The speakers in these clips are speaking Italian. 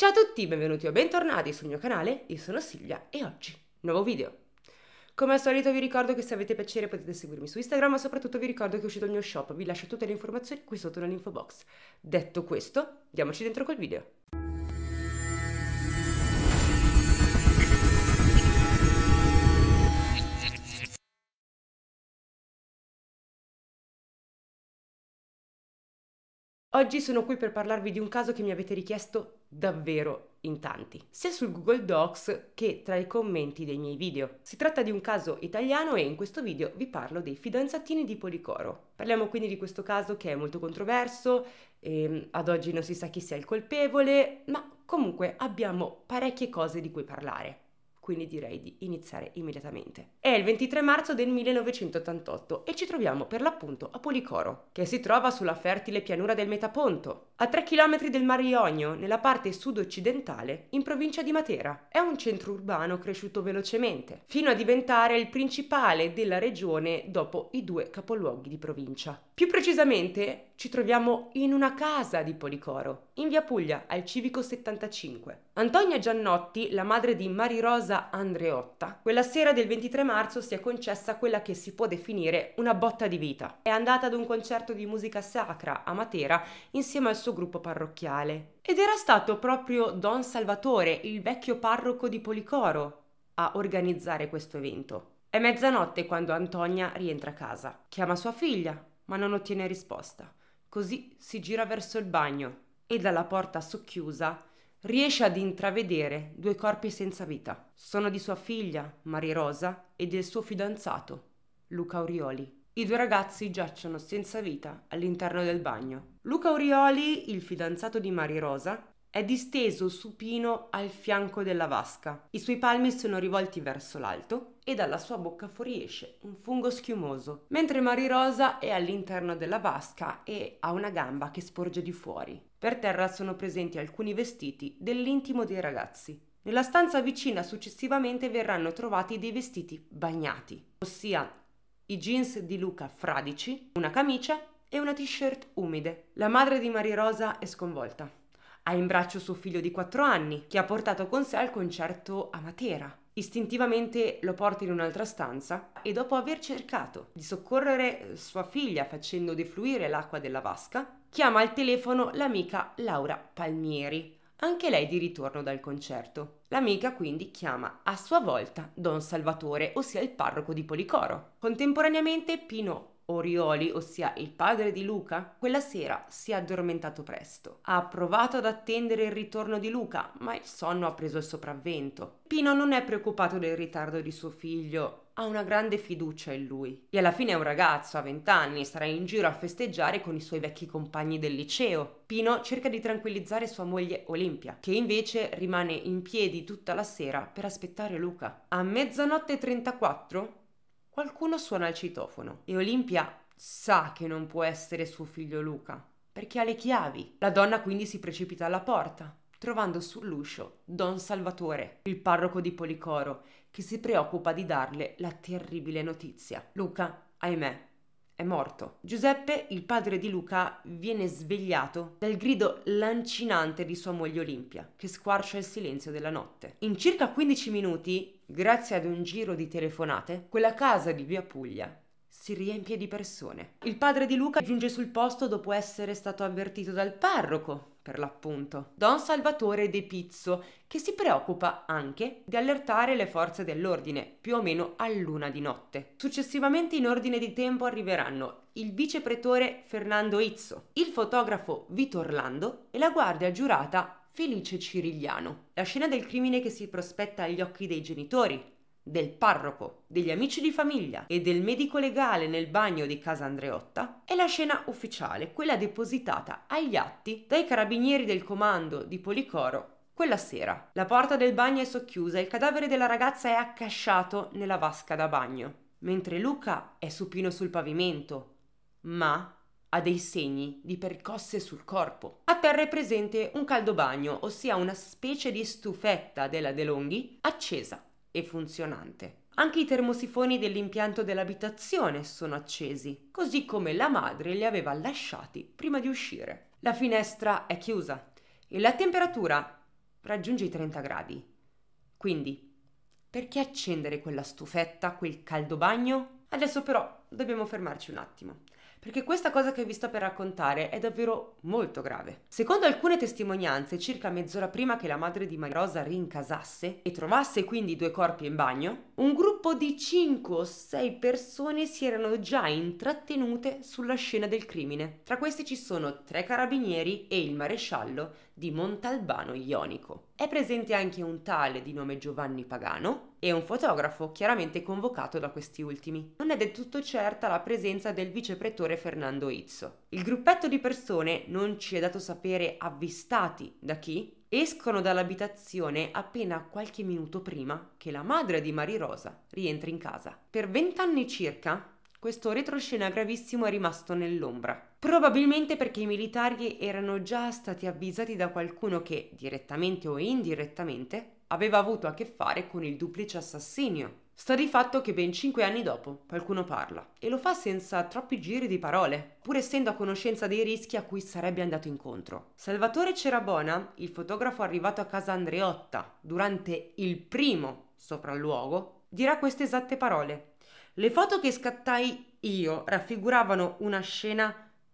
Ciao a tutti, benvenuti o bentornati sul mio canale, io sono Silvia e oggi nuovo video. Come al solito vi ricordo che se avete piacere potete seguirmi su Instagram, ma soprattutto vi ricordo che è uscito il mio shop, vi lascio tutte le informazioni qui sotto nell'info box. Detto questo, diamoci dentro col video. Oggi sono qui per parlarvi di un caso che mi avete richiesto davvero in tanti, sia sul Google Docs che tra i commenti dei miei video. Si tratta di un caso italiano e in questo video vi parlo dei fidanzatini di Policoro. Parliamo quindi di questo caso che è molto controverso, e ehm, ad oggi non si sa chi sia il colpevole, ma comunque abbiamo parecchie cose di cui parlare quindi direi di iniziare immediatamente. È il 23 marzo del 1988 e ci troviamo per l'appunto a Policoro, che si trova sulla fertile pianura del Metaponto, a 3 km del Mar Ionio, nella parte sud-occidentale, in provincia di Matera. È un centro urbano cresciuto velocemente, fino a diventare il principale della regione dopo i due capoluoghi di provincia. Più precisamente ci troviamo in una casa di Policoro, in via Puglia, al civico 75. Antonia Giannotti, la madre di Marirosa Andreotta, quella sera del 23 marzo si è concessa quella che si può definire una botta di vita. È andata ad un concerto di musica sacra a Matera insieme al suo gruppo parrocchiale. Ed era stato proprio Don Salvatore, il vecchio parroco di Policoro, a organizzare questo evento. È mezzanotte quando Antonia rientra a casa. Chiama sua figlia, ma non ottiene risposta. Così si gira verso il bagno e dalla porta socchiusa riesce ad intravedere due corpi senza vita. Sono di sua figlia, Maria Rosa, e del suo fidanzato, Luca Orioli. I due ragazzi giacciono senza vita all'interno del bagno. Luca Orioli, il fidanzato di Maria Rosa, è disteso supino al fianco della vasca. I suoi palmi sono rivolti verso l'alto e dalla sua bocca fuoriesce un fungo schiumoso, mentre Rosa è all'interno della vasca e ha una gamba che sporge di fuori. Per terra sono presenti alcuni vestiti dell'intimo dei ragazzi. Nella stanza vicina successivamente verranno trovati dei vestiti bagnati, ossia i jeans di Luca fradici, una camicia e una t-shirt umide. La madre di Maria Rosa è sconvolta. Ha in braccio suo figlio di 4 anni, che ha portato con sé al concerto a Matera. Istintivamente lo porta in un'altra stanza e dopo aver cercato di soccorrere sua figlia facendo defluire l'acqua della vasca, chiama al telefono l'amica Laura Palmieri, anche lei di ritorno dal concerto. L'amica quindi chiama a sua volta Don Salvatore, ossia il parroco di Policoro. Contemporaneamente Pino Orioli, ossia il padre di Luca, quella sera si è addormentato presto. Ha provato ad attendere il ritorno di Luca, ma il sonno ha preso il sopravvento. Pino non è preoccupato del ritardo di suo figlio ha una grande fiducia in lui. E alla fine è un ragazzo, ha 20 anni, sarà in giro a festeggiare con i suoi vecchi compagni del liceo. Pino cerca di tranquillizzare sua moglie Olimpia, che invece rimane in piedi tutta la sera per aspettare Luca. A mezzanotte 34 qualcuno suona il citofono e Olimpia sa che non può essere suo figlio Luca, perché ha le chiavi. La donna quindi si precipita alla porta, trovando sull'uscio Don Salvatore, il parroco di Policoro, che si preoccupa di darle la terribile notizia. Luca, ahimè, è morto. Giuseppe, il padre di Luca, viene svegliato dal grido lancinante di sua moglie Olimpia, che squarcia il silenzio della notte. In circa 15 minuti, grazie ad un giro di telefonate, quella casa di via Puglia si riempie di persone. Il padre di Luca giunge sul posto dopo essere stato avvertito dal parroco, per l'appunto, Don Salvatore De Pizzo, che si preoccupa anche di allertare le forze dell'ordine, più o meno a luna di notte. Successivamente in ordine di tempo arriveranno il vicepretore Fernando Izzo, il fotografo Vito Orlando e la guardia giurata Felice Cirigliano. La scena del crimine che si prospetta agli occhi dei genitori, del parroco, degli amici di famiglia e del medico legale nel bagno di casa Andreotta è la scena ufficiale, quella depositata agli atti dai carabinieri del comando di Policoro quella sera. La porta del bagno è socchiusa e il cadavere della ragazza è accasciato nella vasca da bagno, mentre Luca è supino sul pavimento, ma ha dei segni di percosse sul corpo. A terra è presente un caldo bagno, ossia una specie di stufetta della De Longhi accesa e funzionante. Anche i termosifoni dell'impianto dell'abitazione sono accesi, così come la madre li aveva lasciati prima di uscire. La finestra è chiusa e la temperatura raggiunge i 30 gradi. Quindi, perché accendere quella stufetta, quel caldo bagno? Adesso però dobbiamo fermarci un attimo perché questa cosa che vi sto per raccontare è davvero molto grave. Secondo alcune testimonianze, circa mezz'ora prima che la madre di Maria Rosa rincasasse e trovasse quindi due corpi in bagno, un gruppo di 5 o 6 persone si erano già intrattenute sulla scena del crimine. Tra questi ci sono tre carabinieri e il maresciallo di Montalbano Ionico. È presente anche un tale di nome Giovanni Pagano e un fotografo chiaramente convocato da questi ultimi. Non è del tutto certa la presenza del vicepretore Fernando Izzo. Il gruppetto di persone non ci è dato sapere avvistati da chi, escono dall'abitazione appena qualche minuto prima che la madre di Mari Rosa rientri in casa. Per vent'anni circa questo retroscena gravissimo è rimasto nell'ombra, probabilmente perché i militari erano già stati avvisati da qualcuno che, direttamente o indirettamente, aveva avuto a che fare con il duplice assassinio. Sta di fatto che ben cinque anni dopo qualcuno parla e lo fa senza troppi giri di parole, pur essendo a conoscenza dei rischi a cui sarebbe andato incontro. Salvatore Cerabona, il fotografo arrivato a casa Andreotta durante il primo sopralluogo, dirà queste esatte parole le foto che scattai io raffiguravano una scena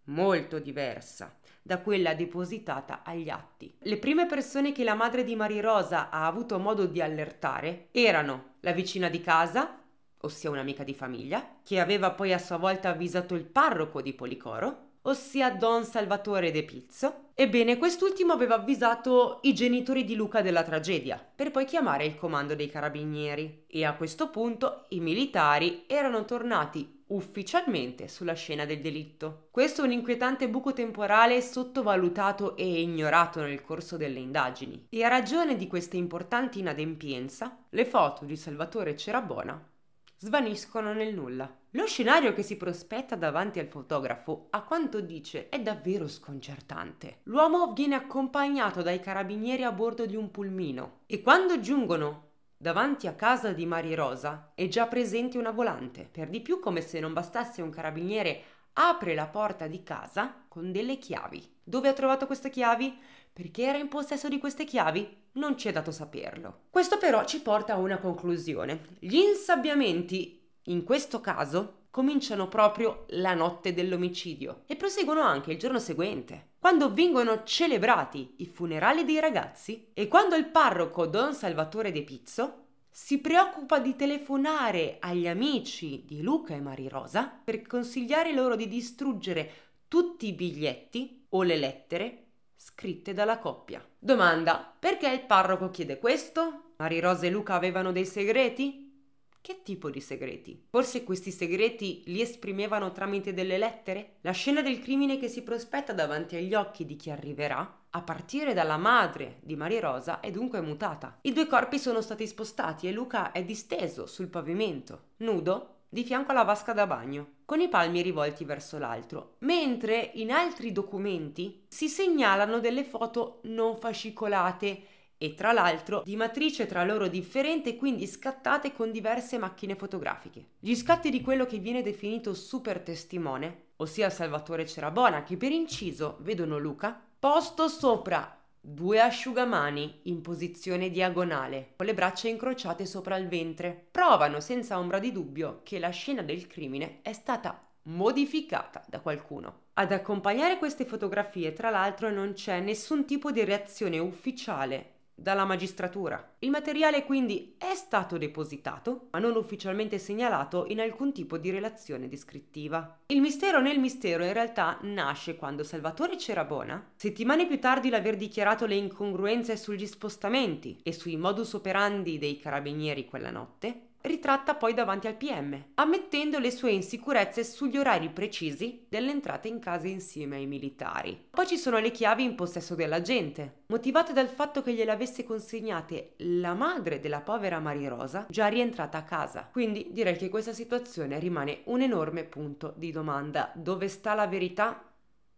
molto diversa da quella depositata agli atti. Le prime persone che la madre di Rosa ha avuto modo di allertare erano la vicina di casa, ossia un'amica di famiglia, che aveva poi a sua volta avvisato il parroco di Policoro, ossia Don Salvatore De Pizzo. Ebbene, quest'ultimo aveva avvisato i genitori di Luca della tragedia, per poi chiamare il comando dei carabinieri. E a questo punto i militari erano tornati ufficialmente sulla scena del delitto. Questo è un inquietante buco temporale sottovalutato e ignorato nel corso delle indagini. E a ragione di questa importante inadempienza, le foto di Salvatore Cerabona svaniscono nel nulla. Lo scenario che si prospetta davanti al fotografo, a quanto dice, è davvero sconcertante. L'uomo viene accompagnato dai carabinieri a bordo di un pulmino e quando giungono Davanti a casa di Mari Rosa è già presente una volante. Per di più, come se non bastasse, un carabiniere apre la porta di casa con delle chiavi. Dove ha trovato queste chiavi? Perché era in possesso di queste chiavi? Non ci è dato saperlo. Questo però ci porta a una conclusione. Gli insabbiamenti in questo caso cominciano proprio la notte dell'omicidio e proseguono anche il giorno seguente, quando vengono celebrati i funerali dei ragazzi e quando il parroco Don Salvatore De Pizzo si preoccupa di telefonare agli amici di Luca e Mari Rosa per consigliare loro di distruggere tutti i biglietti o le lettere scritte dalla coppia. Domanda: perché il parroco chiede questo? Mari Rosa e Luca avevano dei segreti? Che tipo di segreti? Forse questi segreti li esprimevano tramite delle lettere? La scena del crimine che si prospetta davanti agli occhi di chi arriverà, a partire dalla madre di Maria Rosa, è dunque mutata. I due corpi sono stati spostati e Luca è disteso sul pavimento, nudo, di fianco alla vasca da bagno, con i palmi rivolti verso l'altro, mentre in altri documenti si segnalano delle foto non fascicolate e tra l'altro di matrice tra loro differente quindi scattate con diverse macchine fotografiche. Gli scatti di quello che viene definito super testimone, ossia Salvatore Cerabona, che per inciso vedono Luca posto sopra due asciugamani in posizione diagonale, con le braccia incrociate sopra il ventre. Provano senza ombra di dubbio che la scena del crimine è stata modificata da qualcuno. Ad accompagnare queste fotografie, tra l'altro, non c'è nessun tipo di reazione ufficiale dalla magistratura. Il materiale quindi è stato depositato, ma non ufficialmente segnalato in alcun tipo di relazione descrittiva. Il mistero nel mistero in realtà nasce quando Salvatore Cerabona, settimane più tardi l'aver dichiarato le incongruenze sugli spostamenti e sui modus operandi dei carabinieri quella notte, ritratta poi davanti al PM, ammettendo le sue insicurezze sugli orari precisi dell'entrata in casa insieme ai militari. Poi ci sono le chiavi in possesso dell'agente, motivate dal fatto che gliele avesse consegnate la madre della povera Maria Rosa, già rientrata a casa. Quindi direi che questa situazione rimane un enorme punto di domanda. Dove sta la verità?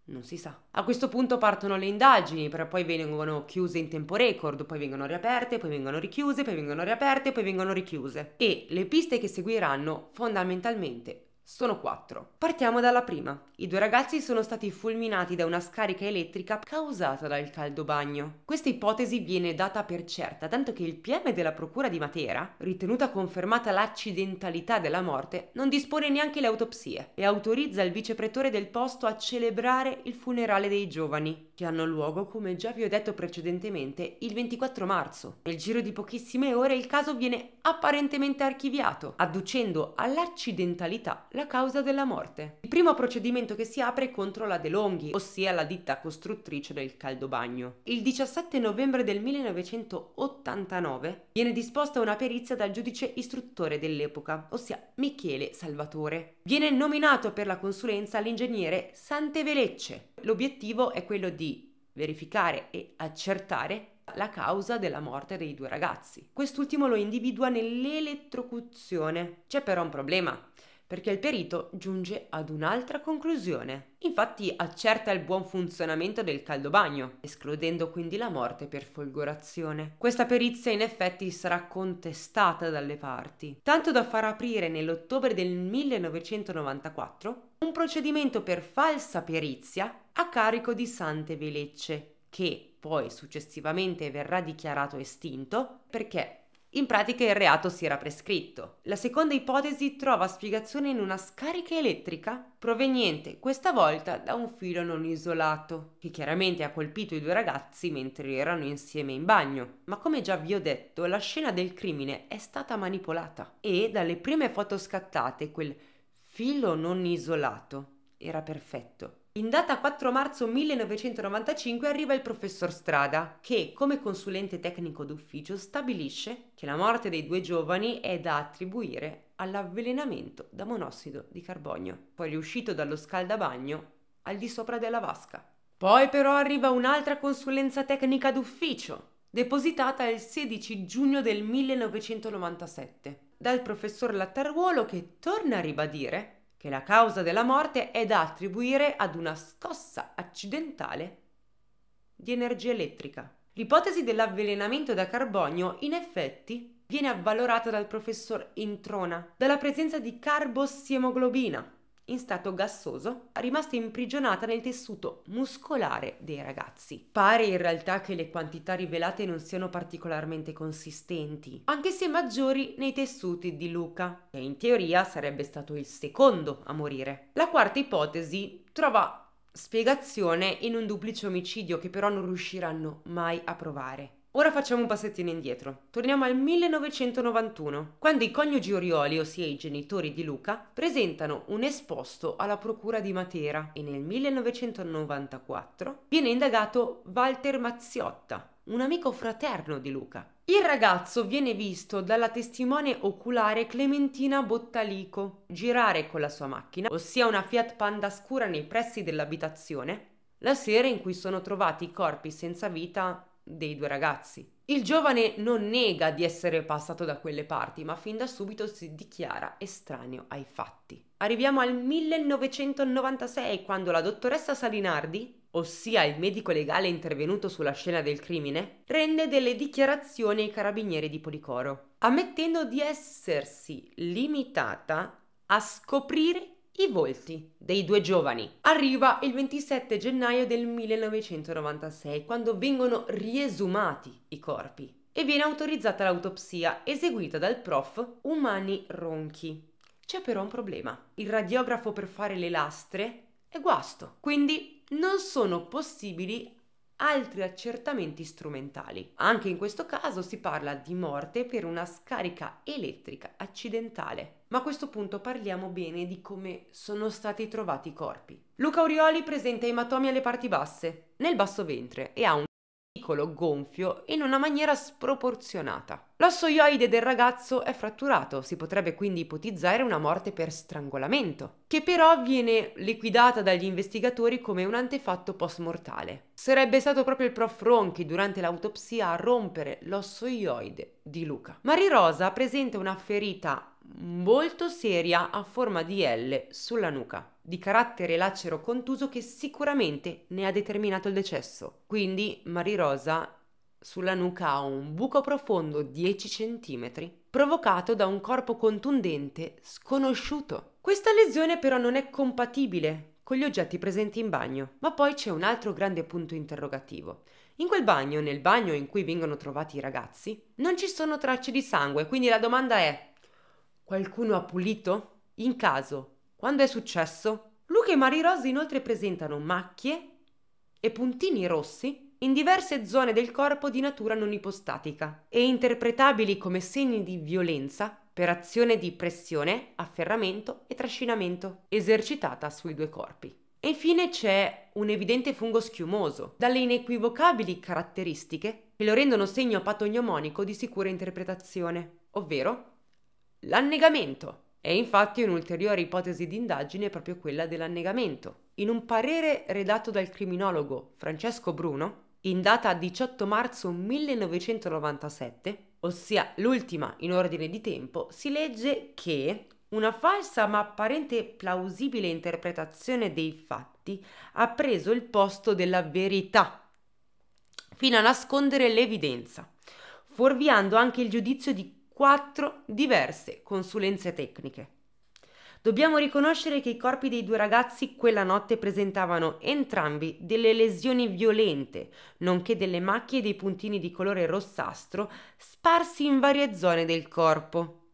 Non si sa. A questo punto partono le indagini, però poi vengono chiuse in tempo record, poi vengono riaperte, poi vengono richiuse, poi vengono riaperte, poi vengono richiuse. E le piste che seguiranno fondamentalmente sono quattro. Partiamo dalla prima. I due ragazzi sono stati fulminati da una scarica elettrica causata dal caldo bagno. Questa ipotesi viene data per certa, tanto che il PM della Procura di Matera, ritenuta confermata l'accidentalità della morte, non dispone neanche le autopsie e autorizza il vicepretore del posto a celebrare il funerale dei giovani, che hanno luogo, come già vi ho detto precedentemente, il 24 marzo. Nel giro di pochissime ore il caso viene apparentemente archiviato, adducendo all'accidentalità la causa della morte. Il primo procedimento che si apre è contro la De Longhi, ossia la ditta costruttrice del caldobagno. Il 17 novembre del 1989 viene disposta una perizia dal giudice istruttore dell'epoca, ossia Michele Salvatore. Viene nominato per la consulenza l'ingegnere Sante Velecce. L'obiettivo è quello di verificare e accertare la causa della morte dei due ragazzi. Quest'ultimo lo individua nell'elettrocuzione. C'è però un problema perché il perito giunge ad un'altra conclusione. Infatti accerta il buon funzionamento del caldo bagno, escludendo quindi la morte per folgorazione. Questa perizia in effetti sarà contestata dalle parti, tanto da far aprire nell'ottobre del 1994 un procedimento per falsa perizia a carico di Sante Velecce, che poi successivamente verrà dichiarato estinto perché in pratica il reato si era prescritto. La seconda ipotesi trova spiegazione in una scarica elettrica proveniente questa volta da un filo non isolato, che chiaramente ha colpito i due ragazzi mentre erano insieme in bagno. Ma come già vi ho detto, la scena del crimine è stata manipolata e dalle prime foto scattate quel filo non isolato era perfetto. In data 4 marzo 1995 arriva il professor Strada, che come consulente tecnico d'ufficio stabilisce che la morte dei due giovani è da attribuire all'avvelenamento da monossido di carbonio, poi riuscito dallo scaldabagno al di sopra della vasca. Poi però arriva un'altra consulenza tecnica d'ufficio, depositata il 16 giugno del 1997 dal professor Lattaruolo che torna a ribadire che la causa della morte è da attribuire ad una scossa accidentale di energia elettrica. L'ipotesi dell'avvelenamento da carbonio, in effetti, viene avvalorata dal professor Introna dalla presenza di carbossiemoglobina, in stato gassoso, rimasta imprigionata nel tessuto muscolare dei ragazzi. Pare in realtà che le quantità rivelate non siano particolarmente consistenti, anche se maggiori nei tessuti di Luca, che in teoria sarebbe stato il secondo a morire. La quarta ipotesi trova spiegazione in un duplice omicidio che però non riusciranno mai a provare. Ora facciamo un passettino indietro. Torniamo al 1991, quando i coniugi Orioli, ossia i genitori di Luca, presentano un esposto alla procura di Matera e nel 1994 viene indagato Walter Mazziotta, un amico fraterno di Luca. Il ragazzo viene visto dalla testimone oculare Clementina Bottalico girare con la sua macchina, ossia una Fiat Panda scura nei pressi dell'abitazione, la sera in cui sono trovati i corpi senza vita dei due ragazzi. Il giovane non nega di essere passato da quelle parti, ma fin da subito si dichiara estraneo ai fatti. Arriviamo al 1996, quando la dottoressa Salinardi, ossia il medico legale intervenuto sulla scena del crimine, rende delle dichiarazioni ai carabinieri di Policoro, ammettendo di essersi limitata a scoprire i volti dei due giovani. Arriva il 27 gennaio del 1996 quando vengono riesumati i corpi e viene autorizzata l'autopsia eseguita dal prof Umani Ronchi. C'è però un problema. Il radiografo per fare le lastre è guasto, quindi non sono possibili altri accertamenti strumentali. Anche in questo caso si parla di morte per una scarica elettrica accidentale ma a questo punto parliamo bene di come sono stati trovati i corpi. Luca Orioli presenta ematomi alle parti basse, nel basso ventre e ha un piccolo gonfio in una maniera sproporzionata. L'osso ioide del ragazzo è fratturato, si potrebbe quindi ipotizzare una morte per strangolamento, che però viene liquidata dagli investigatori come un antefatto post-mortale. Sarebbe stato proprio il prof Ronchi durante l'autopsia a rompere l'osso ioide di Luca. Marie Rosa presenta una ferita molto seria a forma di L sulla nuca, di carattere lacero contuso che sicuramente ne ha determinato il decesso. Quindi Rosa sulla nuca ha un buco profondo 10 cm, provocato da un corpo contundente sconosciuto. Questa lesione però non è compatibile con gli oggetti presenti in bagno. Ma poi c'è un altro grande punto interrogativo. In quel bagno, nel bagno in cui vengono trovati i ragazzi, non ci sono tracce di sangue, quindi la domanda è Qualcuno ha pulito? In caso, quando è successo? Luca e Rose inoltre presentano macchie e puntini rossi in diverse zone del corpo di natura non ipostatica e interpretabili come segni di violenza per azione di pressione, afferramento e trascinamento esercitata sui due corpi. E infine c'è un evidente fungo schiumoso, dalle inequivocabili caratteristiche che lo rendono segno patognomonico di sicura interpretazione, ovvero L'annegamento. È infatti un'ulteriore ipotesi di indagine proprio quella dell'annegamento. In un parere redatto dal criminologo Francesco Bruno, in data 18 marzo 1997, ossia l'ultima in ordine di tempo, si legge che una falsa ma apparente plausibile interpretazione dei fatti ha preso il posto della verità, fino a nascondere l'evidenza, fuorviando anche il giudizio di quattro diverse consulenze tecniche. Dobbiamo riconoscere che i corpi dei due ragazzi quella notte presentavano entrambi delle lesioni violente, nonché delle macchie e dei puntini di colore rossastro sparsi in varie zone del corpo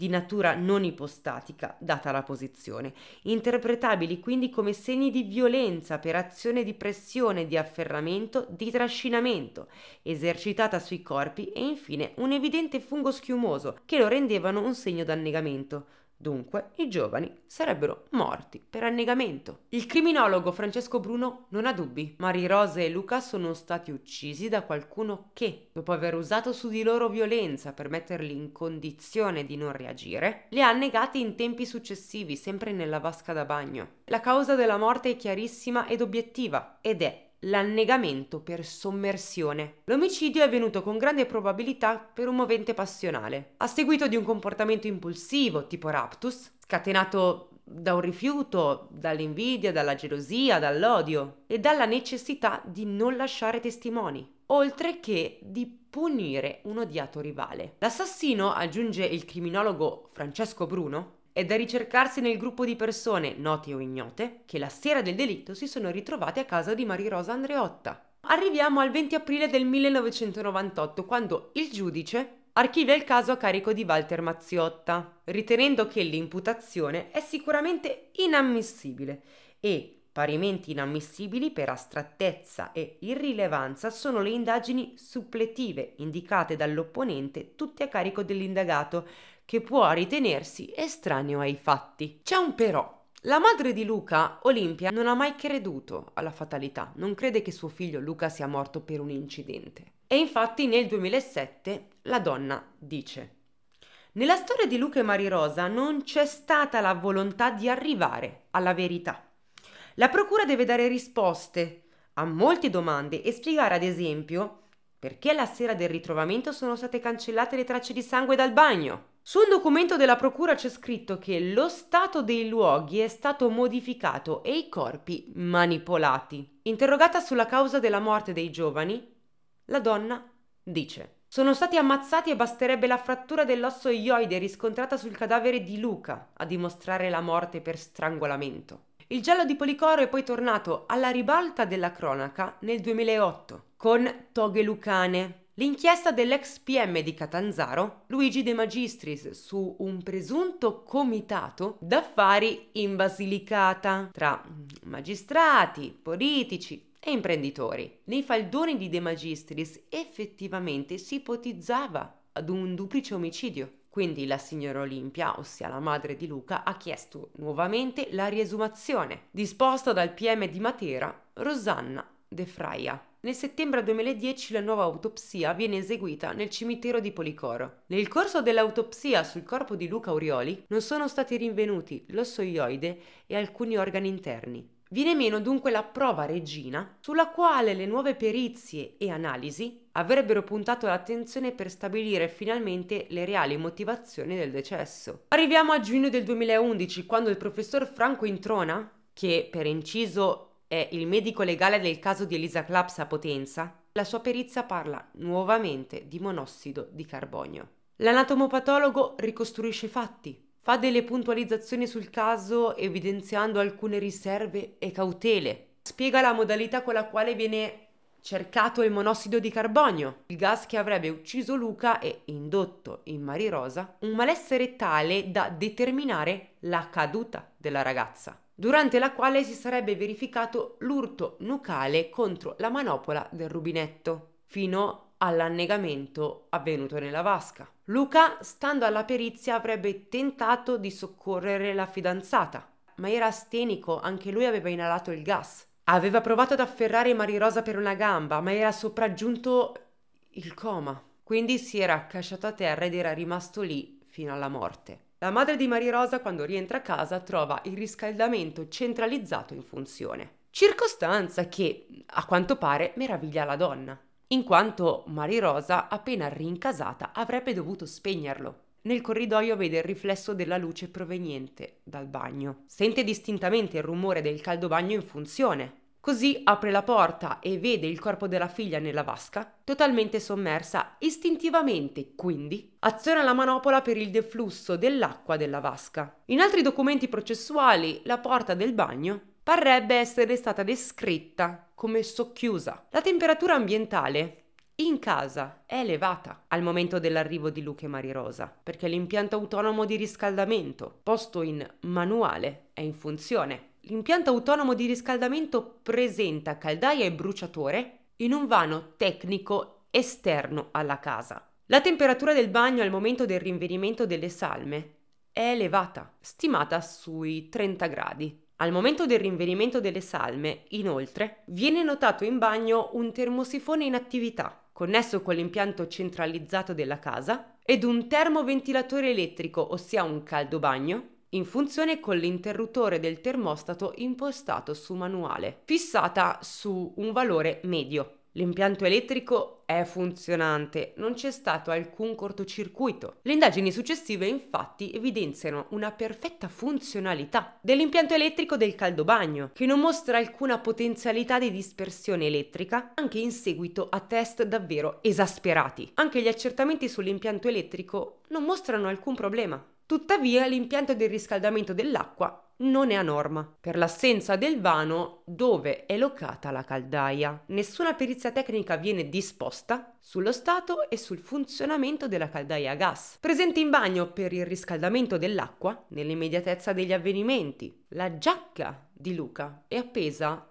di natura non ipostatica, data la posizione, interpretabili quindi come segni di violenza per azione di pressione, di afferramento, di trascinamento, esercitata sui corpi e infine un evidente fungo schiumoso che lo rendevano un segno d'annegamento. Dunque, i giovani sarebbero morti per annegamento. Il criminologo Francesco Bruno non ha dubbi. Marie Rose e Luca sono stati uccisi da qualcuno che, dopo aver usato su di loro violenza per metterli in condizione di non reagire, li ha annegati in tempi successivi, sempre nella vasca da bagno. La causa della morte è chiarissima ed obiettiva ed è l'annegamento per sommersione. L'omicidio è avvenuto con grande probabilità per un movente passionale, a seguito di un comportamento impulsivo tipo raptus, scatenato da un rifiuto, dall'invidia, dalla gelosia, dall'odio e dalla necessità di non lasciare testimoni, oltre che di punire un odiato rivale. L'assassino, aggiunge il criminologo Francesco Bruno, è da ricercarsi nel gruppo di persone, note o ignote, che la sera del delitto si sono ritrovate a casa di Rosa Andreotta. Arriviamo al 20 aprile del 1998, quando il giudice archivia il caso a carico di Walter Mazziotta, ritenendo che l'imputazione è sicuramente inammissibile e Parimenti inammissibili per astrattezza e irrilevanza sono le indagini suppletive indicate dall'opponente tutte a carico dell'indagato, che può ritenersi estraneo ai fatti. C'è un però. La madre di Luca, Olimpia, non ha mai creduto alla fatalità, non crede che suo figlio Luca sia morto per un incidente. E infatti nel 2007 la donna dice nella storia di Luca e Marirosa non c'è stata la volontà di arrivare alla verità. La procura deve dare risposte a molte domande e spiegare, ad esempio, perché la sera del ritrovamento sono state cancellate le tracce di sangue dal bagno. Su un documento della Procura c'è scritto che lo stato dei luoghi è stato modificato e i corpi manipolati. Interrogata sulla causa della morte dei giovani, la donna dice sono stati ammazzati e basterebbe la frattura dell'osso ioide riscontrata sul cadavere di Luca a dimostrare la morte per strangolamento. Il giallo di Policoro è poi tornato alla ribalta della cronaca nel 2008 con Toghe Lucane, L'inchiesta dell'ex PM di Catanzaro, Luigi De Magistris, su un presunto comitato d'affari in Basilicata tra magistrati, politici, e imprenditori. Nei faldoni di De Magistris effettivamente si ipotizzava ad un duplice omicidio. Quindi la signora Olimpia, ossia la madre di Luca, ha chiesto nuovamente la riesumazione, disposta dal PM di Matera, Rosanna De Fraia. Nel settembre 2010 la nuova autopsia viene eseguita nel cimitero di Policoro. Nel corso dell'autopsia sul corpo di Luca Aurioli non sono stati rinvenuti l'ossoioide e alcuni organi interni. Viene meno dunque la prova regina sulla quale le nuove perizie e analisi avrebbero puntato l'attenzione per stabilire finalmente le reali motivazioni del decesso. Arriviamo a giugno del 2011 quando il professor Franco Introna, che per inciso è il medico legale del caso di Elisa Claps a Potenza, la sua perizia parla nuovamente di monossido di carbonio. L'anatomopatologo ricostruisce i fatti, fa delle puntualizzazioni sul caso evidenziando alcune riserve e cautele. Spiega la modalità con la quale viene cercato il monossido di carbonio, il gas che avrebbe ucciso Luca e indotto in Marirosa un malessere tale da determinare la caduta della ragazza durante la quale si sarebbe verificato l'urto nucale contro la manopola del rubinetto, fino all'annegamento avvenuto nella vasca. Luca, stando alla perizia, avrebbe tentato di soccorrere la fidanzata, ma era astenico, anche lui aveva inalato il gas. Aveva provato ad afferrare Marirosa per una gamba, ma era sopraggiunto il coma. Quindi si era accasciato a terra ed era rimasto lì fino alla morte. La madre di Maria Rosa quando rientra a casa trova il riscaldamento centralizzato in funzione, circostanza che a quanto pare meraviglia la donna, in quanto Maria Rosa appena rincasata avrebbe dovuto spegnerlo nel corridoio vede il riflesso della luce proveniente dal bagno. Sente distintamente il rumore del caldo bagno in funzione, Così apre la porta e vede il corpo della figlia nella vasca, totalmente sommersa, istintivamente quindi aziona la manopola per il deflusso dell'acqua della vasca. In altri documenti processuali la porta del bagno parrebbe essere stata descritta come socchiusa. La temperatura ambientale in casa è elevata al momento dell'arrivo di Luca e Rosa, perché l'impianto autonomo di riscaldamento, posto in manuale, è in funzione. L'impianto autonomo di riscaldamento presenta caldaia e bruciatore in un vano tecnico esterno alla casa. La temperatura del bagno al momento del rinvenimento delle salme è elevata, stimata sui 30 gradi. Al momento del rinvenimento delle salme, inoltre, viene notato in bagno un termosifone in attività, connesso con l'impianto centralizzato della casa, ed un termoventilatore elettrico, ossia un caldo bagno, in funzione con l'interruttore del termostato impostato su manuale, fissata su un valore medio. L'impianto elettrico è funzionante, non c'è stato alcun cortocircuito. Le indagini successive infatti evidenziano una perfetta funzionalità dell'impianto elettrico del caldobagno, che non mostra alcuna potenzialità di dispersione elettrica, anche in seguito a test davvero esasperati. Anche gli accertamenti sull'impianto elettrico non mostrano alcun problema. Tuttavia l'impianto del riscaldamento dell'acqua non è a norma per l'assenza del vano dove è locata la caldaia. Nessuna perizia tecnica viene disposta sullo stato e sul funzionamento della caldaia a gas. Presente in bagno per il riscaldamento dell'acqua nell'immediatezza degli avvenimenti. La giacca di Luca è appesa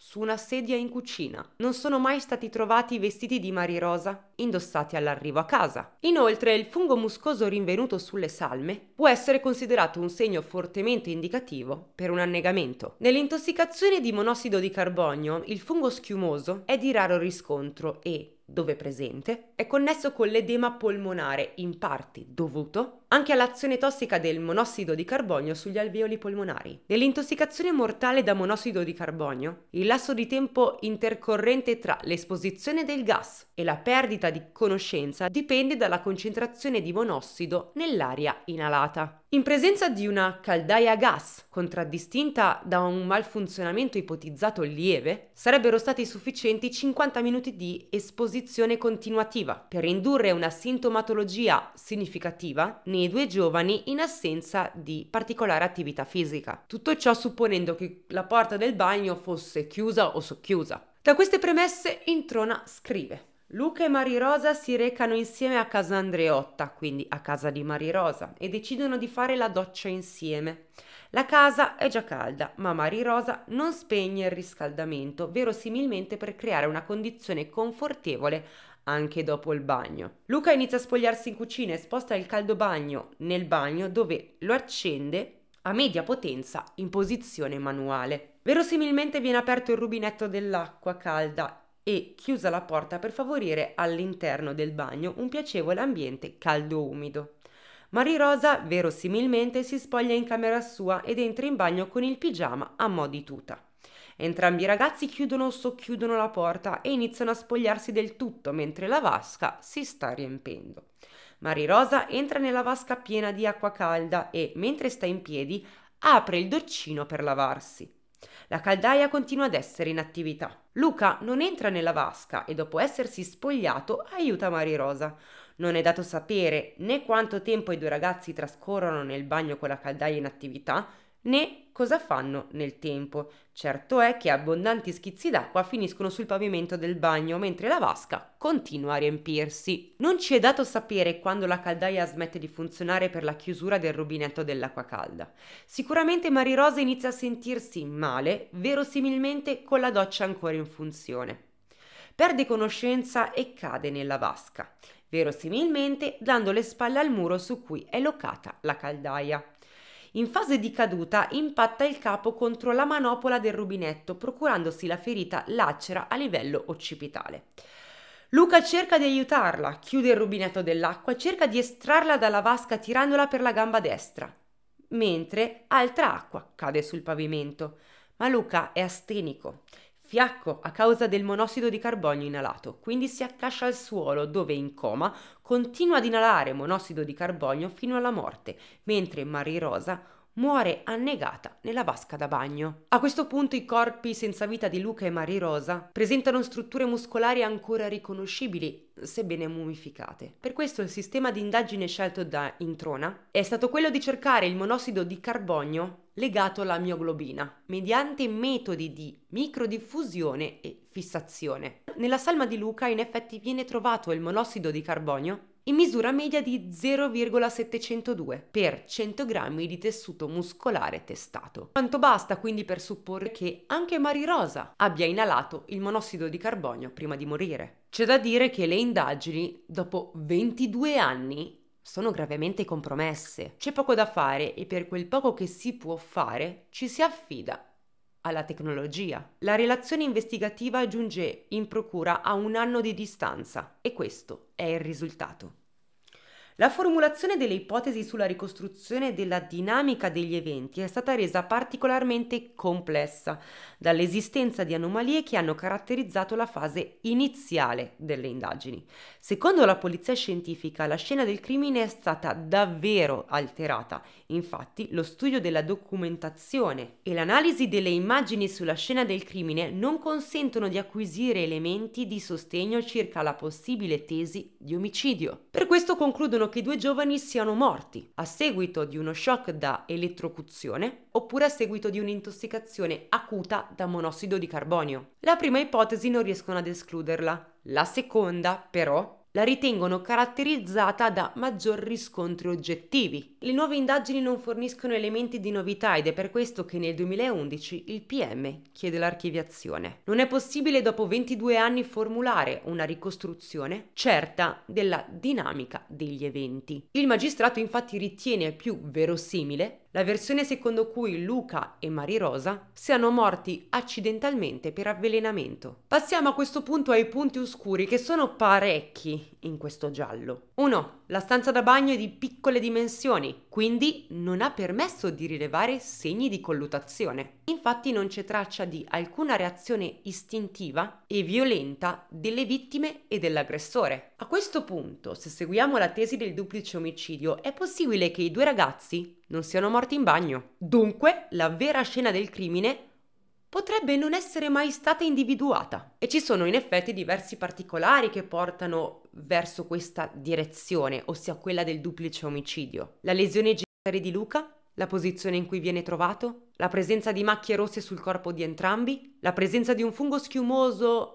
su una sedia in cucina. Non sono mai stati trovati i vestiti di Mari Rosa indossati all'arrivo a casa. Inoltre, il fungo muscoso rinvenuto sulle salme può essere considerato un segno fortemente indicativo per un annegamento. Nell'intossicazione di monossido di carbonio, il fungo schiumoso è di raro riscontro e, dove presente, è connesso con l'edema polmonare in parte dovuto anche all'azione tossica del monossido di carbonio sugli alveoli polmonari. Nell'intossicazione mortale da monossido di carbonio, il lasso di tempo intercorrente tra l'esposizione del gas e la perdita di conoscenza dipende dalla concentrazione di monossido nell'aria inalata. In presenza di una caldaia a gas, contraddistinta da un malfunzionamento ipotizzato lieve, sarebbero stati sufficienti 50 minuti di esposizione continuativa per indurre una sintomatologia significativa nei i due giovani in assenza di particolare attività fisica. Tutto ciò supponendo che la porta del bagno fosse chiusa o socchiusa. Da queste premesse Introna scrive Luca e Mari Rosa si recano insieme a casa Andreotta, quindi a casa di Mari Rosa, e decidono di fare la doccia insieme. La casa è già calda, ma Mari Rosa non spegne il riscaldamento, verosimilmente per creare una condizione confortevole anche dopo il bagno. Luca inizia a spogliarsi in cucina e sposta il caldo bagno nel bagno dove lo accende a media potenza in posizione manuale. Verosimilmente viene aperto il rubinetto dell'acqua calda e chiusa la porta per favorire all'interno del bagno un piacevole ambiente caldo umido. Rosa verosimilmente si spoglia in camera sua ed entra in bagno con il pigiama a mo' di tuta. Entrambi i ragazzi chiudono o socchiudono la porta e iniziano a spogliarsi del tutto mentre la vasca si sta riempendo. Mari Rosa entra nella vasca piena di acqua calda e, mentre sta in piedi, apre il doccino per lavarsi. La caldaia continua ad essere in attività. Luca non entra nella vasca e dopo essersi spogliato aiuta Mari Rosa. Non è dato sapere né quanto tempo i due ragazzi trascorrono nel bagno con la caldaia in attività, né cosa fanno nel tempo. Certo è che abbondanti schizzi d'acqua finiscono sul pavimento del bagno mentre la vasca continua a riempirsi. Non ci è dato sapere quando la caldaia smette di funzionare per la chiusura del rubinetto dell'acqua calda. Sicuramente Rosa inizia a sentirsi male, verosimilmente con la doccia ancora in funzione. Perde conoscenza e cade nella vasca, verosimilmente dando le spalle al muro su cui è locata la caldaia. In fase di caduta impatta il capo contro la manopola del rubinetto, procurandosi la ferita lacera a livello occipitale. Luca cerca di aiutarla, chiude il rubinetto dell'acqua, cerca di estrarla dalla vasca tirandola per la gamba destra, mentre altra acqua cade sul pavimento. Ma Luca è astenico fiacco a causa del monossido di carbonio inalato, quindi si accascia al suolo dove in coma continua ad inalare monossido di carbonio fino alla morte, mentre Marie Rosa muore annegata nella vasca da bagno. A questo punto i corpi senza vita di Luca e Marie Rosa presentano strutture muscolari ancora riconoscibili, sebbene mummificate. Per questo il sistema di indagine scelto da Introna è stato quello di cercare il monossido di carbonio legato alla mioglobina, mediante metodi di microdiffusione e fissazione. Nella salma di Luca in effetti viene trovato il monossido di carbonio in misura media di 0,702 per 100 grammi di tessuto muscolare testato. Quanto basta quindi per supporre che anche Mari Rosa abbia inalato il monossido di carbonio prima di morire. C'è da dire che le indagini, dopo 22 anni, sono gravemente compromesse. C'è poco da fare e per quel poco che si può fare ci si affida alla tecnologia. La relazione investigativa giunge in procura a un anno di distanza e questo è il risultato. La formulazione delle ipotesi sulla ricostruzione della dinamica degli eventi è stata resa particolarmente complessa dall'esistenza di anomalie che hanno caratterizzato la fase iniziale delle indagini. Secondo la polizia scientifica, la scena del crimine è stata davvero alterata. Infatti, lo studio della documentazione e l'analisi delle immagini sulla scena del crimine non consentono di acquisire elementi di sostegno circa la possibile tesi di omicidio. Per questo concludono che i due giovani siano morti a seguito di uno shock da elettrocuzione oppure a seguito di un'intossicazione acuta da monossido di carbonio. La prima ipotesi non riescono ad escluderla, la seconda però la ritengono caratterizzata da maggior riscontri oggettivi. Le nuove indagini non forniscono elementi di novità ed è per questo che nel 2011 il PM chiede l'archiviazione. Non è possibile dopo 22 anni formulare una ricostruzione certa della dinamica degli eventi. Il magistrato infatti ritiene più verosimile la versione secondo cui Luca e Rosa siano morti accidentalmente per avvelenamento. Passiamo a questo punto ai punti oscuri che sono parecchi in questo giallo. 1. La stanza da bagno è di piccole dimensioni, quindi non ha permesso di rilevare segni di collutazione. Infatti non c'è traccia di alcuna reazione istintiva e violenta delle vittime e dell'aggressore. A questo punto, se seguiamo la tesi del duplice omicidio, è possibile che i due ragazzi non siano morti in bagno. Dunque, la vera scena del crimine potrebbe non essere mai stata individuata e ci sono in effetti diversi particolari che portano verso questa direzione, ossia quella del duplice omicidio. La lesione genitale di Luca, la posizione in cui viene trovato, la presenza di macchie rosse sul corpo di entrambi, la presenza di un fungo schiumoso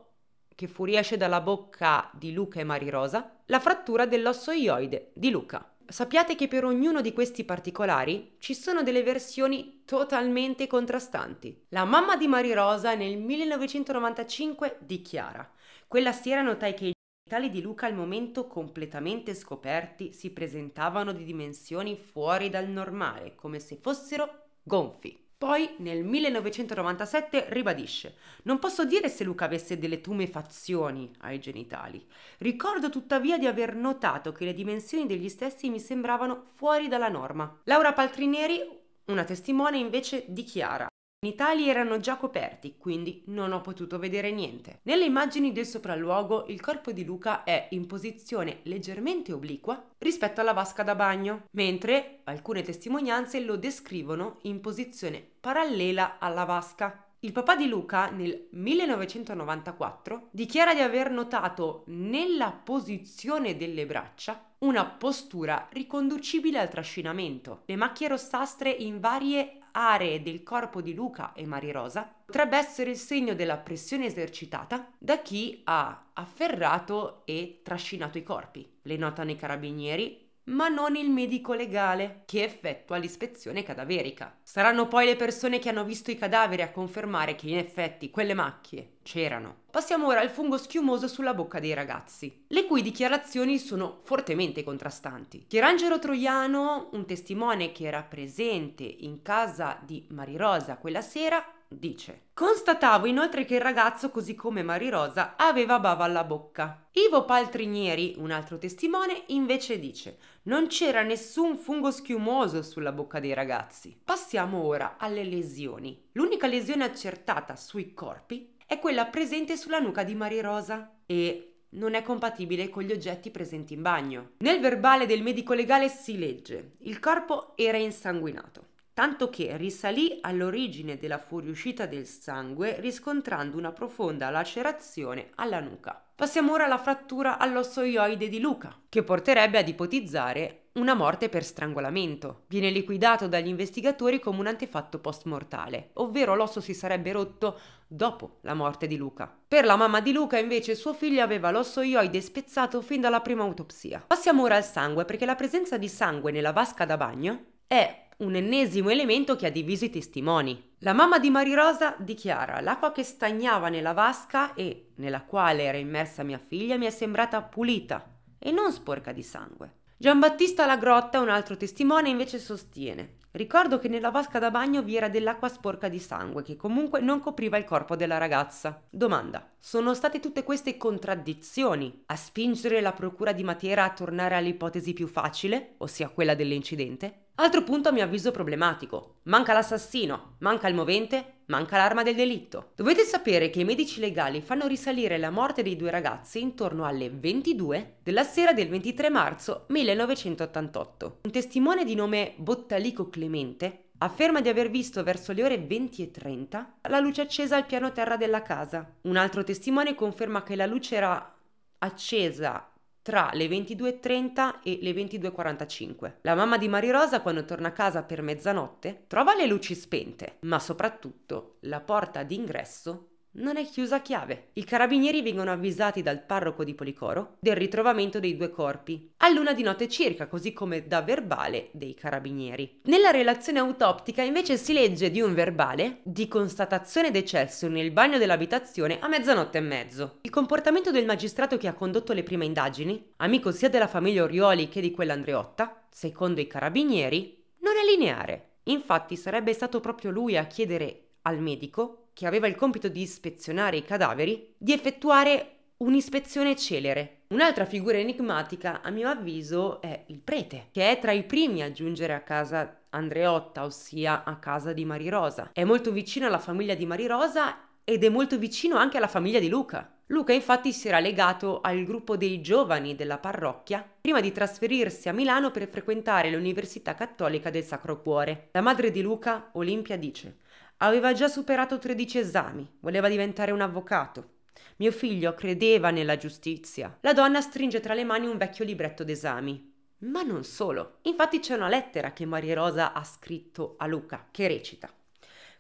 che fuoriesce dalla bocca di Luca e Mari Rosa, la frattura dell'osso ioide di Luca. Sappiate che per ognuno di questi particolari ci sono delle versioni totalmente contrastanti. La mamma di Mari Rosa nel 1995 dichiara: Quella sera notai che i genitali di Luca al momento completamente scoperti si presentavano di dimensioni fuori dal normale, come se fossero gonfi. Poi nel 1997 ribadisce: Non posso dire se Luca avesse delle tumefazioni ai genitali. Ricordo tuttavia di aver notato che le dimensioni degli stessi mi sembravano fuori dalla norma. Laura Paltrinieri, una testimone invece dichiara i Italia erano già coperti, quindi non ho potuto vedere niente. Nelle immagini del sopralluogo il corpo di Luca è in posizione leggermente obliqua rispetto alla vasca da bagno, mentre alcune testimonianze lo descrivono in posizione parallela alla vasca. Il papà di Luca nel 1994 dichiara di aver notato nella posizione delle braccia una postura riconducibile al trascinamento, le macchie rossastre in varie aree del corpo di Luca e Rosa potrebbe essere il segno della pressione esercitata da chi ha afferrato e trascinato i corpi. Le notano i carabinieri ma non il medico legale che effettua l'ispezione cadaverica. Saranno poi le persone che hanno visto i cadaveri a confermare che in effetti quelle macchie c'erano. Passiamo ora al fungo schiumoso sulla bocca dei ragazzi, le cui dichiarazioni sono fortemente contrastanti. Chierangelo Troiano, un testimone che era presente in casa di Marirosa quella sera, dice. Constatavo inoltre che il ragazzo, così come Mari Rosa, aveva bava alla bocca. Ivo Paltrinieri, un altro testimone, invece dice: Non c'era nessun fungo schiumoso sulla bocca dei ragazzi. Passiamo ora alle lesioni. L'unica lesione accertata sui corpi è quella presente sulla nuca di Mari Rosa e non è compatibile con gli oggetti presenti in bagno. Nel verbale del medico legale si legge: il corpo era insanguinato tanto che risalì all'origine della fuoriuscita del sangue riscontrando una profonda lacerazione alla nuca. Passiamo ora alla frattura all'osso ioide di Luca, che porterebbe ad ipotizzare una morte per strangolamento. Viene liquidato dagli investigatori come un antefatto post-mortale, ovvero l'osso si sarebbe rotto dopo la morte di Luca. Per la mamma di Luca invece suo figlio aveva l'osso ioide spezzato fin dalla prima autopsia. Passiamo ora al sangue perché la presenza di sangue nella vasca da bagno è un ennesimo elemento che ha diviso i testimoni. La mamma di Mari Rosa dichiara: L'acqua che stagnava nella vasca e nella quale era immersa mia figlia mi è sembrata pulita e non sporca di sangue. Giambattista Lagrotta, un altro testimone, invece sostiene Ricordo che nella vasca da bagno vi era dell'acqua sporca di sangue che comunque non copriva il corpo della ragazza. Domanda. Sono state tutte queste contraddizioni a spingere la procura di Matera a tornare all'ipotesi più facile, ossia quella dell'incidente? Altro punto a mio avviso problematico. Manca l'assassino, manca il movente manca l'arma del delitto. Dovete sapere che i medici legali fanno risalire la morte dei due ragazzi intorno alle 22 della sera del 23 marzo 1988. Un testimone di nome Bottalico Clemente afferma di aver visto verso le ore 20 e 30 la luce accesa al piano terra della casa. Un altro testimone conferma che la luce era accesa tra le 22.30 e le 22.45. La mamma di Rosa, quando torna a casa per mezzanotte, trova le luci spente, ma soprattutto la porta d'ingresso non è chiusa a chiave. I carabinieri vengono avvisati dal parroco di Policoro del ritrovamento dei due corpi, a luna di notte circa, così come da verbale dei carabinieri. Nella relazione autoptica invece si legge di un verbale di constatazione decesso nel bagno dell'abitazione a mezzanotte e mezzo. Il comportamento del magistrato che ha condotto le prime indagini, amico sia della famiglia Orioli che di quella Andreotta, secondo i carabinieri, non è lineare. Infatti sarebbe stato proprio lui a chiedere al medico che aveva il compito di ispezionare i cadaveri, di effettuare un'ispezione celere. Un'altra figura enigmatica, a mio avviso, è il prete, che è tra i primi a giungere a casa Andreotta, ossia a casa di Mari Rosa. È molto vicino alla famiglia di Mari Rosa ed è molto vicino anche alla famiglia di Luca. Luca infatti si era legato al gruppo dei giovani della parrocchia prima di trasferirsi a Milano per frequentare l'Università Cattolica del Sacro Cuore. La madre di Luca, Olimpia, dice Aveva già superato 13 esami, voleva diventare un avvocato. Mio figlio credeva nella giustizia. La donna stringe tra le mani un vecchio libretto d'esami. Ma non solo. Infatti c'è una lettera che Maria Rosa ha scritto a Luca, che recita.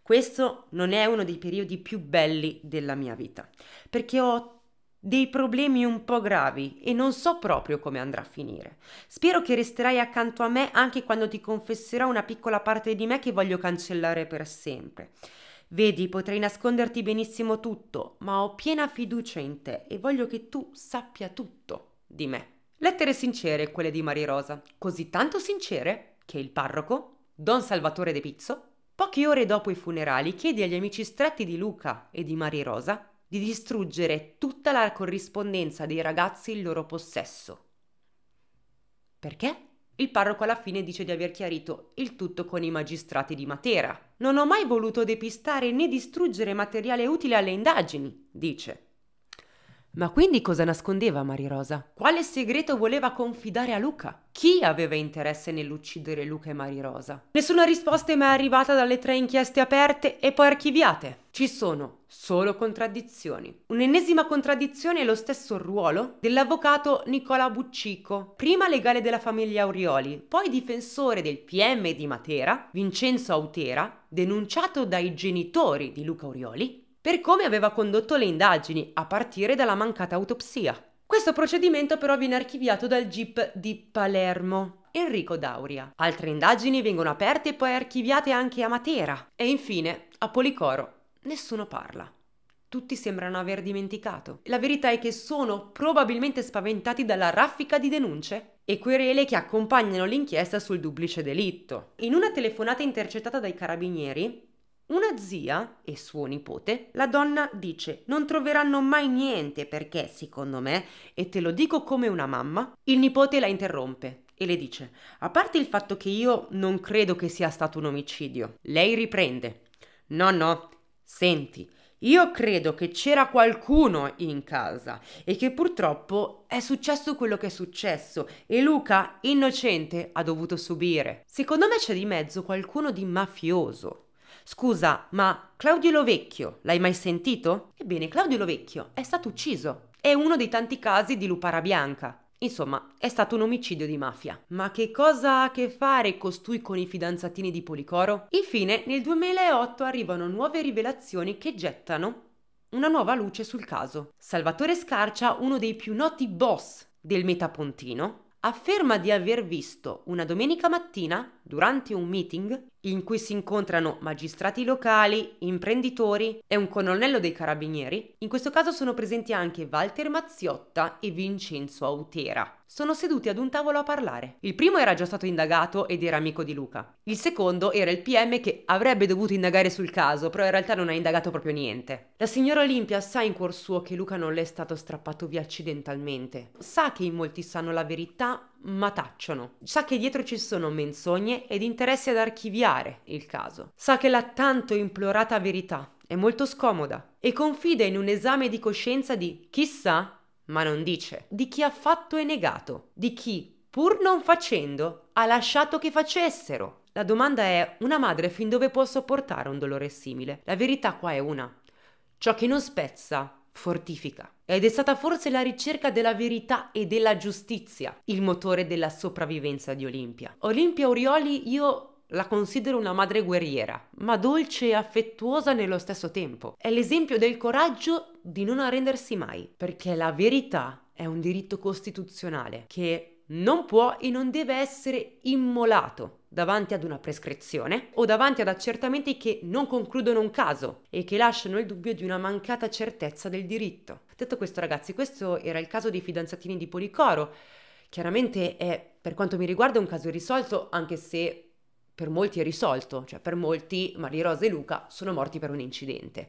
Questo non è uno dei periodi più belli della mia vita, perché ho dei problemi un po' gravi e non so proprio come andrà a finire. Spero che resterai accanto a me anche quando ti confesserò una piccola parte di me che voglio cancellare per sempre. Vedi, potrei nasconderti benissimo tutto, ma ho piena fiducia in te e voglio che tu sappia tutto di me. Lettere sincere quelle di Rosa, così tanto sincere che il parroco, Don Salvatore De Pizzo, poche ore dopo i funerali chiede agli amici stretti di Luca e di Rosa di distruggere tutta la corrispondenza dei ragazzi in loro possesso. Perché? Il parroco alla fine dice di aver chiarito il tutto con i magistrati di Matera. Non ho mai voluto depistare né distruggere materiale utile alle indagini, dice. Ma quindi cosa nascondeva Rosa? Quale segreto voleva confidare a Luca? Chi aveva interesse nell'uccidere Luca e Rosa? Nessuna risposta è mai arrivata dalle tre inchieste aperte e poi archiviate. Ci sono solo contraddizioni. Un'ennesima contraddizione è lo stesso ruolo dell'avvocato Nicola Buccico, prima legale della famiglia Aurioli, poi difensore del PM di Matera, Vincenzo Autera, denunciato dai genitori di Luca Aurioli, per come aveva condotto le indagini, a partire dalla mancata autopsia. Questo procedimento però viene archiviato dal GIP di Palermo. Enrico Dauria. Altre indagini vengono aperte e poi archiviate anche a Matera. E infine, a Policoro, nessuno parla. Tutti sembrano aver dimenticato. La verità è che sono probabilmente spaventati dalla raffica di denunce e querele che accompagnano l'inchiesta sul duplice delitto. In una telefonata intercettata dai carabinieri, una zia e suo nipote, la donna dice: Non troveranno mai niente perché, secondo me, e te lo dico come una mamma, il nipote la interrompe e le dice: A parte il fatto che io non credo che sia stato un omicidio. Lei riprende: No, no, senti. Io credo che c'era qualcuno in casa e che purtroppo è successo quello che è successo e Luca, innocente, ha dovuto subire. Secondo me c'è di mezzo qualcuno di mafioso. Scusa, ma Claudio Lovecchio l'hai mai sentito? Ebbene, Claudio Lovecchio è stato ucciso. È uno dei tanti casi di Lupara Bianca. Insomma, è stato un omicidio di mafia. Ma che cosa ha a che fare costui con i fidanzatini di Policoro? Infine, nel 2008 arrivano nuove rivelazioni che gettano una nuova luce sul caso. Salvatore Scarcia, uno dei più noti boss del Metapontino, afferma di aver visto una domenica mattina durante un meeting in cui si incontrano magistrati locali, imprenditori e un colonnello dei carabinieri, in questo caso sono presenti anche Walter Mazziotta e Vincenzo Autera. Sono seduti ad un tavolo a parlare. Il primo era già stato indagato ed era amico di Luca. Il secondo era il PM che avrebbe dovuto indagare sul caso, però in realtà non ha indagato proprio niente. La signora Olimpia sa in cuor suo che Luca non le è stato strappato via accidentalmente. Sa che in molti sanno la verità, ma tacciono. Sa che dietro ci sono menzogne ed interessi ad archiviare il caso. Sa che la tanto implorata verità è molto scomoda e confida in un esame di coscienza di chissà, ma non dice, di chi ha fatto e negato, di chi, pur non facendo, ha lasciato che facessero. La domanda è, una madre fin dove può sopportare un dolore simile? La verità qua è una. Ciò che non spezza fortifica. Ed è stata forse la ricerca della verità e della giustizia il motore della sopravvivenza di Olimpia. Olimpia Orioli io la considero una madre guerriera, ma dolce e affettuosa nello stesso tempo. È l'esempio del coraggio di non arrendersi mai, perché la verità è un diritto costituzionale che non può e non deve essere immolato davanti ad una prescrizione o davanti ad accertamenti che non concludono un caso e che lasciano il dubbio di una mancata certezza del diritto. Detto questo ragazzi, questo era il caso dei fidanzatini di Policoro. Chiaramente è, per quanto mi riguarda, un caso irrisolto, anche se per molti è risolto, cioè per molti Maria Rosa e Luca sono morti per un incidente.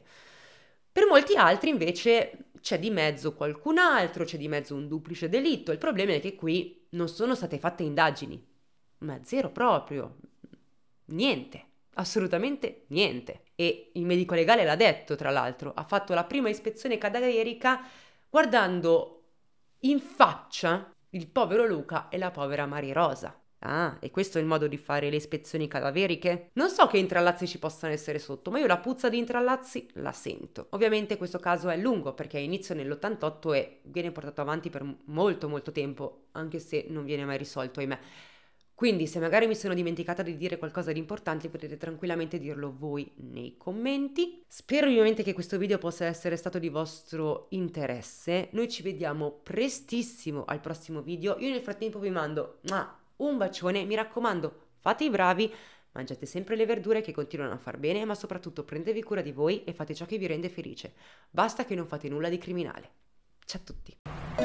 Per molti altri invece c'è di mezzo qualcun altro, c'è di mezzo un duplice delitto. Il problema è che qui non sono state fatte indagini, ma zero proprio, niente, assolutamente niente. E il medico legale l'ha detto, tra l'altro, ha fatto la prima ispezione cadaverica guardando in faccia il povero Luca e la povera Maria Rosa. Ah, e questo è il modo di fare le ispezioni cadaveriche? Non so che intrallazzi ci possano essere sotto, ma io la puzza di intrallazzi la sento. Ovviamente questo caso è lungo perché inizia nell'88 e viene portato avanti per molto molto tempo, anche se non viene mai risolto, ahimè. Quindi se magari mi sono dimenticata di dire qualcosa di importante potete tranquillamente dirlo voi nei commenti. Spero ovviamente che questo video possa essere stato di vostro interesse. Noi ci vediamo prestissimo al prossimo video. Io nel frattempo vi mando un bacione, mi raccomando fate i bravi, mangiate sempre le verdure che continuano a far bene, ma soprattutto prendetevi cura di voi e fate ciò che vi rende felice. Basta che non fate nulla di criminale. Ciao a tutti!